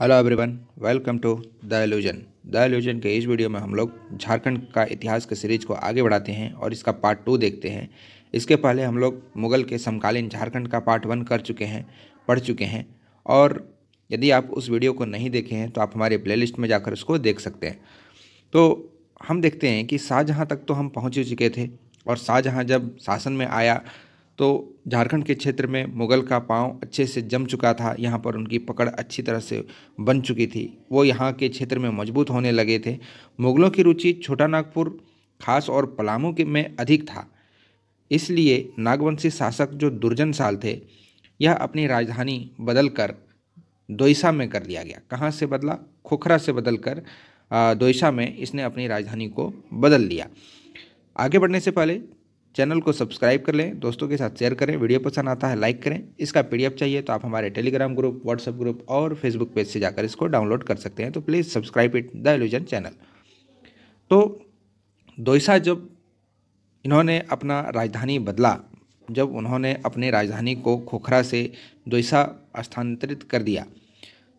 hello everyone welcome to the illusion the illusion के इस video में हम लोग झारखंड का इतिहास के सीरीज को आगे बढ़ाते हैं और इसका पार्ट टू देखते हैं इसके पहले हम लोग मुगल के समकालीन झारखंड का पार्ट वन कर चुके हैं पढ़ चुके हैं और यदि आप उस वीडियो को नहीं देखे हैं तो आप हमारे प्ले में जाकर उसको देख सकते हैं तो हम देखते हैं कि शाहजहाँ तक तो हम पहुँच चुके थे और शाहजहाँ जब शासन में आया तो झारखंड के क्षेत्र में मुगल का पांव अच्छे से जम चुका था यहाँ पर उनकी पकड़ अच्छी तरह से बन चुकी थी वो यहाँ के क्षेत्र में मजबूत होने लगे थे मुगलों की रुचि छोटा नागपुर खास और पलामू के में अधिक था इसलिए नागवंशी शासक जो दुर्जन साल थे यह अपनी राजधानी बदल कर दोईसा में कर लिया गया कहाँ से बदला खोखरा से बदल कर दोईसा में इसने अपनी राजधानी को बदल लिया आगे बढ़ने से पहले चैनल को सब्सक्राइब कर लें दोस्तों के साथ शेयर करें वीडियो पसंद आता है लाइक करें इसका पीडीएफ चाहिए तो आप हमारे टेलीग्राम ग्रुप व्हाट्सएप ग्रुप और फेसबुक पेज से जाकर इसको डाउनलोड कर सकते हैं तो please subscribe it the illusion channel तो दोसा जब इन्होंने अपना राजधानी बदला जब उन्होंने अपनी राजधानी को खोखरा से दोसा स्थानांतरित कर दिया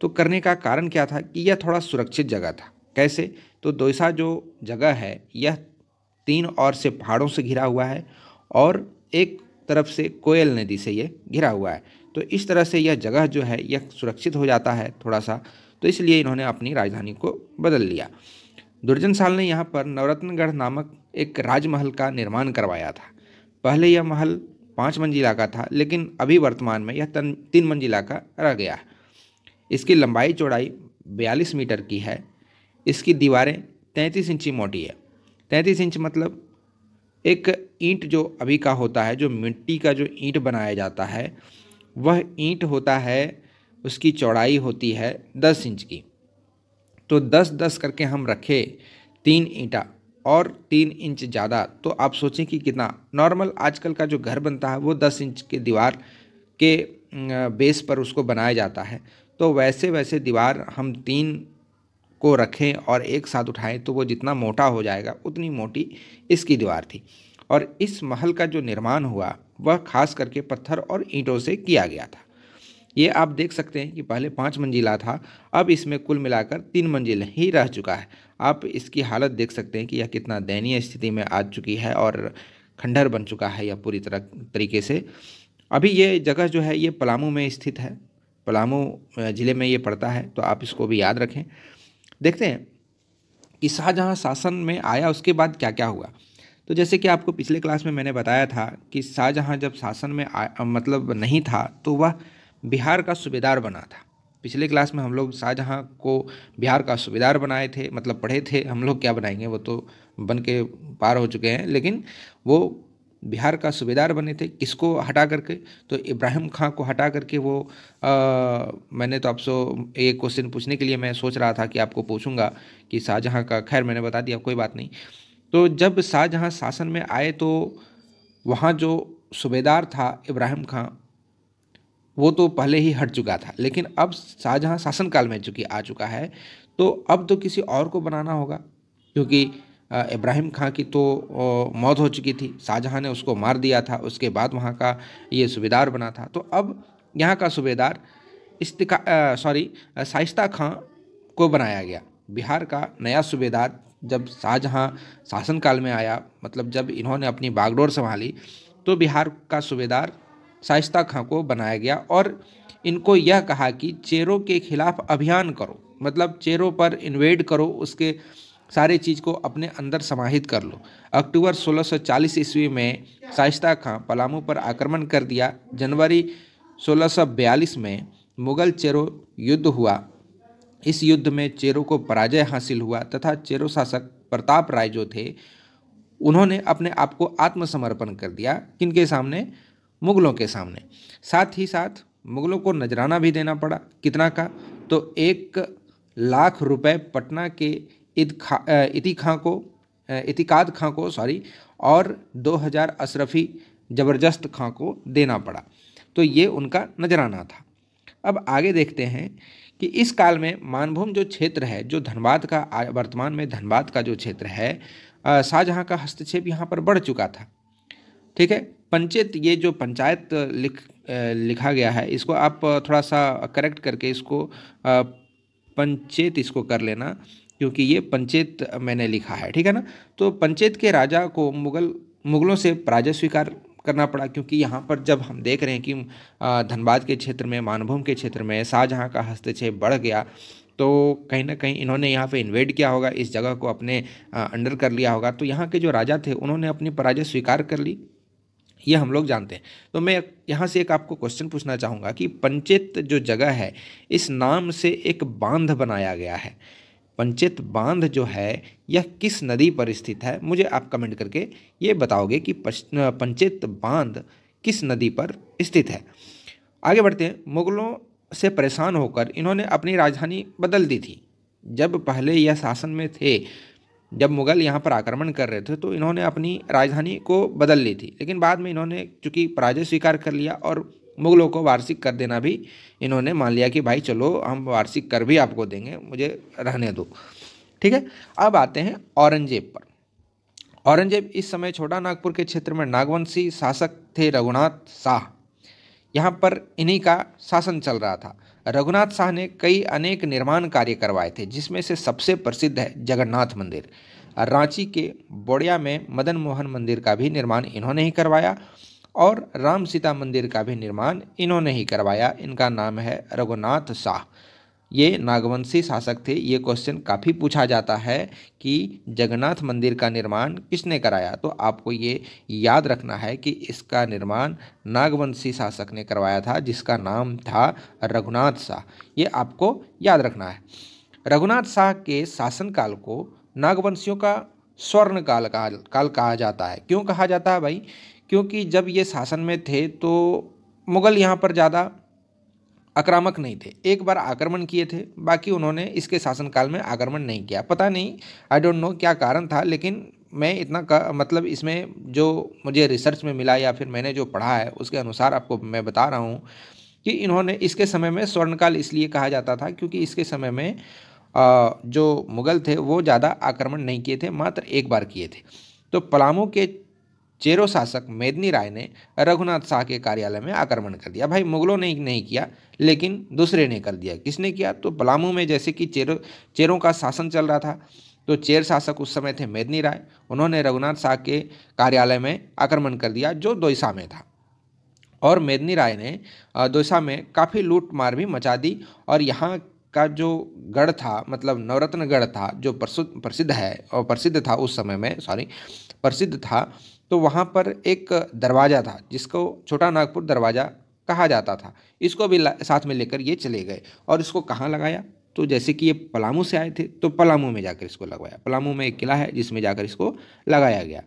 तो करने का कारण क्या था कि यह थोड़ा सुरक्षित जगह था कैसे तो दोसा जो जगह है यह तीन और से पहाड़ों से घिरा हुआ है और एक तरफ से कोयल नदी से ये घिरा हुआ है तो इस तरह से यह जगह जो है यह सुरक्षित हो जाता है थोड़ा सा तो इसलिए इन्होंने अपनी राजधानी को बदल लिया दुर्जन साल ने यहाँ पर नवरत्नगढ़ नामक एक राजमहल का निर्माण करवाया था पहले यह महल पाँच मंजिला का था लेकिन अभी वर्तमान में यह तन, तीन मंजिला का रह गया है इसकी लंबाई चौड़ाई बयालीस मीटर की है इसकी दीवारें तैंतीस इंची मोटी है तैंतीस इंच मतलब एक ईंट जो अभी का होता है जो मिट्टी का जो ईंट बनाया जाता है वह ईंट होता है उसकी चौड़ाई होती है दस इंच की तो दस दस करके हम रखें तीन ईंटा और तीन इंच ज़्यादा तो आप सोचें कि कितना नॉर्मल आजकल का जो घर बनता है वो दस इंच के दीवार के अं, बेस पर उसको बनाया जाता है तो वैसे वैसे दीवार हम तीन को रखें और एक साथ उठाएं तो वो जितना मोटा हो जाएगा उतनी मोटी इसकी दीवार थी और इस महल का जो निर्माण हुआ वह खास करके पत्थर और ईंटों से किया गया था ये आप देख सकते हैं कि पहले पाँच मंजिला था अब इसमें कुल मिलाकर तीन मंजिल ही रह चुका है आप इसकी हालत देख सकते हैं कि यह कितना दयनीय स्थिति में आ चुकी है और खंडहर बन चुका है यह पूरी तरह तरीके से अभी ये जगह जो है ये पलामू में स्थित है पलामू ज़िले में ये पड़ता है तो आप इसको भी याद रखें देखते हैं कि शाहजहाँ शासन में आया उसके बाद क्या क्या हुआ तो जैसे कि आपको पिछले क्लास में मैंने बताया था कि शाहजहाँ जब शासन में आ, मतलब नहीं था तो वह बिहार का सूबेदार बना था पिछले क्लास में हम लोग शाहजहाँ को बिहार का सूबेदार बनाए थे मतलब पढ़े थे हम लोग क्या बनाएंगे वो तो बन के पार हो चुके हैं लेकिन वो बिहार का सूबेदार बने थे किसको हटा करके तो इब्राहिम खां को हटा करके वो आ, मैंने तो आपसे एक क्वेश्चन पूछने के लिए मैं सोच रहा था कि आपको पूछूंगा कि शाहजहाँ का खैर मैंने बता दिया कोई बात नहीं तो जब शाहजहाँ शासन में आए तो वहाँ जो सूबेदार था इब्राहिम खां वो तो पहले ही हट चुका था लेकिन अब शाहजहाँ शासनकाल में चुकी आ चुका है तो अब तो किसी और को बनाना होगा क्योंकि इब्राहिम खां की तो मौत हो चुकी थी शाहजहाँ ने उसको मार दिया था उसके बाद वहाँ का ये सूबेदार बना था तो अब यहाँ का सूबेदार इस्तिका सॉरी शाइस्ता खां को बनाया गया बिहार का नया सूबेदार जब शाहजहाँ शासन काल में आया मतलब जब इन्होंने अपनी बागडोर संभाली तो बिहार का सूबेदार शाइस्ता खां को बनाया गया और इनको यह कहा कि चेरों के खिलाफ अभियान करो मतलब चेरों पर इन्वेड करो उसके सारे चीज़ को अपने अंदर समाहित कर लो अक्टूबर 1640 ईस्वी में शाइस्ता खां पलामू पर आक्रमण कर दिया जनवरी 1642 में मुगल चेरो युद्ध हुआ इस युद्ध में चेरो को पराजय हासिल हुआ तथा चेरो शासक प्रताप राय जो थे उन्होंने अपने आप को आत्मसमर्पण कर दिया किनके सामने मुगलों के सामने साथ ही साथ मुगलों को नजराना भी देना पड़ा कितना का तो एक लाख रुपए पटना के इद खा इति खां को इतिकाद खां को सॉरी और 2000 अशरफी ज़बरदस्त खां को देना पड़ा तो ये उनका नजराना था अब आगे देखते हैं कि इस काल में मानभूम जो क्षेत्र है जो धनबाद का वर्तमान में धनबाद का जो क्षेत्र है शाहजहाँ का हस्तक्षेप यहाँ पर बढ़ चुका था ठीक है पंचायत ये जो पंचायत लिख लिखा गया है इसको आप थोड़ा सा करेक्ट करके इसको पंचायत इसको कर लेना क्योंकि ये पंचेत मैंने लिखा है ठीक है ना तो पंचेत के राजा को मुगल मुगलों से पराजय स्वीकार करना पड़ा क्योंकि यहाँ पर जब हम देख रहे हैं कि धनबाद के क्षेत्र में मानभूम के क्षेत्र में शाहजहाँ का हस्तक्षेप बढ़ गया तो कहीं ना कहीं इन्होंने यहाँ पे इन्वेड किया होगा इस जगह को अपने अंडर कर लिया होगा तो यहाँ के जो राजा थे उन्होंने अपनी पराजय स्वीकार कर ली ये हम लोग जानते हैं तो मैं यहाँ से एक आपको क्वेश्चन पूछना चाहूँगा कि पंचेत जो जगह है इस नाम से एक बांध बनाया गया है पंचित बांध जो है यह किस नदी पर स्थित है मुझे आप कमेंट करके ये बताओगे कि पंचित बांध किस नदी पर स्थित है आगे बढ़ते हैं मुगलों से परेशान होकर इन्होंने अपनी राजधानी बदल दी थी जब पहले यह शासन में थे जब मुगल यहाँ पर आक्रमण कर रहे थे तो इन्होंने अपनी राजधानी को बदल ली थी लेकिन बाद में इन्होंने चूँकि पराजय स्वीकार कर लिया और मुगलों को वार्षिक कर देना भी इन्होंने मान लिया कि भाई चलो हम वार्षिक कर भी आपको देंगे मुझे रहने दो ठीक है अब आते हैं औरंगजेब पर औरंगजेब इस समय छोटा नागपुर के क्षेत्र में नागवंशी शासक थे रघुनाथ शाह यहाँ पर इन्हीं का शासन चल रहा था रघुनाथ शाह ने कई अनेक निर्माण कार्य करवाए थे जिसमें से सबसे प्रसिद्ध है जगन्नाथ मंदिर रांची के बोड़िया में मदन मोहन मंदिर का भी निर्माण इन्होंने ही करवाया और राम सीता मंदिर का भी निर्माण इन्होंने ही करवाया इनका नाम है रघुनाथ शाह ये नागवंशी शासक थे ये क्वेश्चन काफ़ी पूछा जाता है कि जगन्नाथ मंदिर का निर्माण किसने कराया तो आपको ये याद रखना है कि इसका निर्माण नागवंशी शासक ने करवाया था जिसका नाम था रघुनाथ शाह ये आपको याद रखना है रघुनाथ शाह के शासनकाल को नागवंशियों का स्वर्ण काल काल काल कहा जाता है क्यों कहा जाता है भाई क्योंकि जब ये शासन में थे तो मुग़ल यहाँ पर ज़्यादा आक्रामक नहीं थे एक बार आक्रमण किए थे बाकी उन्होंने इसके शासनकाल में आक्रमण नहीं किया पता नहीं आई डोंट नो क्या कारण था लेकिन मैं इतना का, मतलब इसमें जो मुझे रिसर्च में मिला या फिर मैंने जो पढ़ा है उसके अनुसार आपको मैं बता रहा हूँ कि इन्होंने इसके समय में स्वर्णकाल इसलिए कहा जाता था क्योंकि इसके समय में जो मुग़ल थे वो ज़्यादा आक्रमण नहीं किए थे मात्र एक बार किए थे तो पलामू के चेरो शासक मेदनी राय ने रघुनाथ शाह के कार्यालय में आक्रमण कर दिया भाई मुगलों ने नहीं किया लेकिन दूसरे ने कर दिया किसने किया तो पलामू में जैसे कि चेरो चेरों का शासन चल रहा था तो चेर शासक उस समय थे मेदनी राय उन्होंने रघुनाथ शाह के कार्यालय में आक्रमण कर दिया जो दोईसा में था और मेदनी राय ने दोसा में काफ़ी लूट मार भी मचा दी और यहाँ का जो गढ़ था मतलब नवरत्नगढ़ था जो प्रसिद्ध है और प्रसिद्ध था उस समय में सॉरी प्रसिद्ध था तो वहाँ पर एक दरवाज़ा था जिसको छोटा नागपुर दरवाज़ा कहा जाता था इसको भी साथ में लेकर ये चले गए और इसको कहाँ लगाया तो जैसे कि ये पलामू से आए थे तो पलामू में जाकर इसको लगवाया पलामू में एक किला है जिसमें जाकर इसको लगाया गया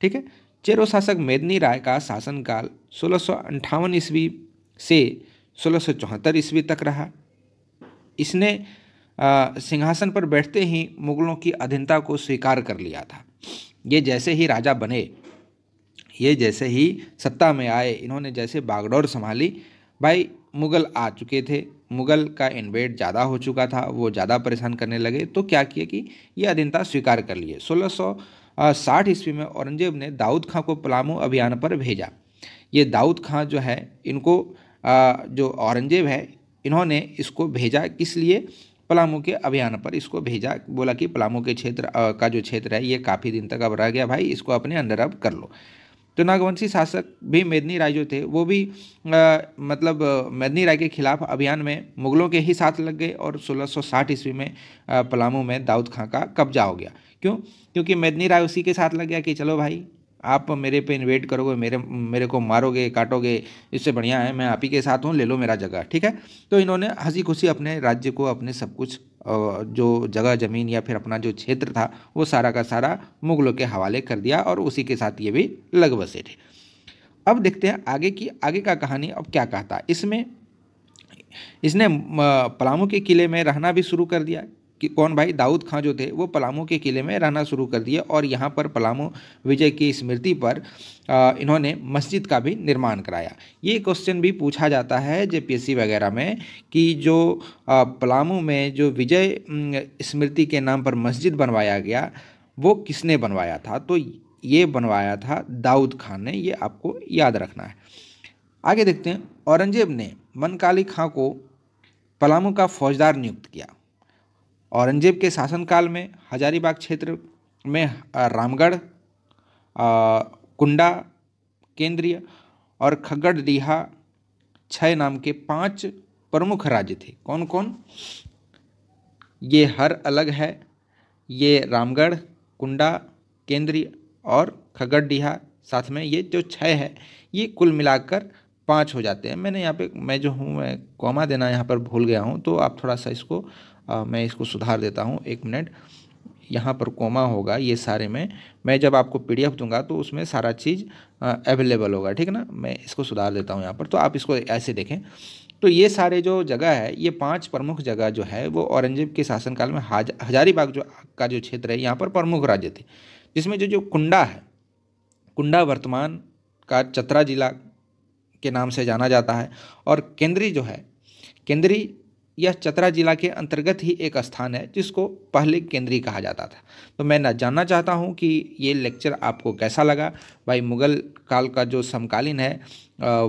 ठीक है चेरो शासक मेदनी राय का शासनकाल सोलह ईस्वी से सोलह ईस्वी तक रहा इसने सिंहासन पर बैठते ही मुगलों की अधीनता को स्वीकार कर लिया था ये जैसे ही राजा बने ये जैसे ही सत्ता में आए इन्होंने जैसे बागडोर संभाली भाई मुगल आ चुके थे मुगल का इन्वेट ज़्यादा हो चुका था वो ज़्यादा परेशान करने लगे तो क्या किया कि ये अधीनता स्वीकार कर लिए 1660 ईस्वी में औरंगजेब ने दाऊद खां को पलामू अभियान पर भेजा ये दाऊद खां जो है इनको जो औरंगजेब है इन्होंने इसको भेजा किस लिए पलामू के अभियान पर इसको भेजा बोला कि पलामू के क्षेत्र का जो क्षेत्र है ये काफ़ी दिन तक अब रह गया भाई इसको अपने अंडर अब कर लो तो नागवंशी शासक भी मेदनी राय जो थे वो भी आ, मतलब मेदनी राय के खिलाफ अभियान में मुगलों के ही साथ लग गए और 1660 ईस्वी में पलामू में दाऊद खां का कब्जा हो गया क्यों क्योंकि मेदनी राय उसी के साथ लग गया कि चलो भाई आप मेरे पे इन्वेट करोगे मेरे मेरे को मारोगे काटोगे इससे बढ़िया है मैं आप ही के साथ हूँ ले लो मेरा जगह ठीक है तो इन्होंने हंसी खुशी अपने राज्य को अपने सब कुछ जो जगह ज़मीन या फिर अपना जो क्षेत्र था वो सारा का सारा मुगलों के हवाले कर दिया और उसी के साथ ये भी लग बसे थे अब देखते हैं आगे की आगे का कहानी अब क्या कहता इसमें इसने पलामू के किले में रहना भी शुरू कर दिया कि कौन भाई दाऊद खां जो थे वो पलामू के किले में रहना शुरू कर दिए और यहाँ पर पलामू विजय की स्मृति पर इन्होंने मस्जिद का भी निर्माण कराया ये क्वेश्चन भी पूछा जाता है जे वगैरह में कि जो पलामू में जो विजय स्मृति के नाम पर मस्जिद बनवाया गया वो किसने बनवाया था तो ये बनवाया था दाऊद खान ने ये आपको याद रखना है आगे देखते हैं औरंगजेब ने मनकाली खां को पलामू का फौजदार नियुक्त किया औरंगजेब के शासनकाल में हजारीबाग क्षेत्र में रामगढ़ कुंडा केंद्रीय और खगड़ डीहा छः नाम के पांच प्रमुख राज्य थे कौन कौन ये हर अलग है ये रामगढ़ कुंडा केंद्रीय और खगड़ डीहा साथ में ये जो छः है ये कुल मिलाकर पाँच हो जाते हैं मैंने यहाँ पे मैं जो हूँ मैं कॉमा देना यहाँ पर भूल गया हूँ तो आप थोड़ा सा इसको आ, मैं इसको सुधार देता हूँ एक मिनट यहाँ पर कोमा होगा ये सारे में मैं जब आपको पीडीएफ दूंगा तो उसमें सारा चीज़ अवेलेबल होगा ठीक है ना मैं इसको सुधार देता हूँ यहाँ पर तो आप इसको ऐसे देखें तो ये सारे जो जगह है ये पांच प्रमुख जगह जो है वो औरंगजेब के शासनकाल में हाज हजारीबाग जो का जो क्षेत्र है यहाँ पर प्रमुख राज्य थे जिसमें जो जो कुंडा है कुंडा वर्तमान का चतरा जिला के नाम से जाना जाता है और केंद्री जो है केंद्री यह चतरा जिला के अंतर्गत ही एक स्थान है जिसको पहले केंद्रीय कहा जाता था तो मैं न जानना चाहता हूँ कि ये लेक्चर आपको कैसा लगा भाई मुग़ल काल का जो समकालीन है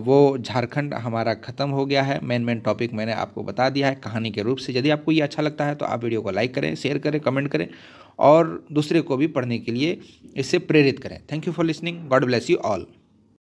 वो झारखंड हमारा ख़त्म हो गया है मेन मेन टॉपिक मैंने आपको बता दिया है कहानी के रूप से यदि आपको ये अच्छा लगता है तो आप वीडियो को लाइक करें शेयर करें कमेंट करें और दूसरे को भी पढ़ने के लिए इससे प्रेरित करें thank you for listening God bless you all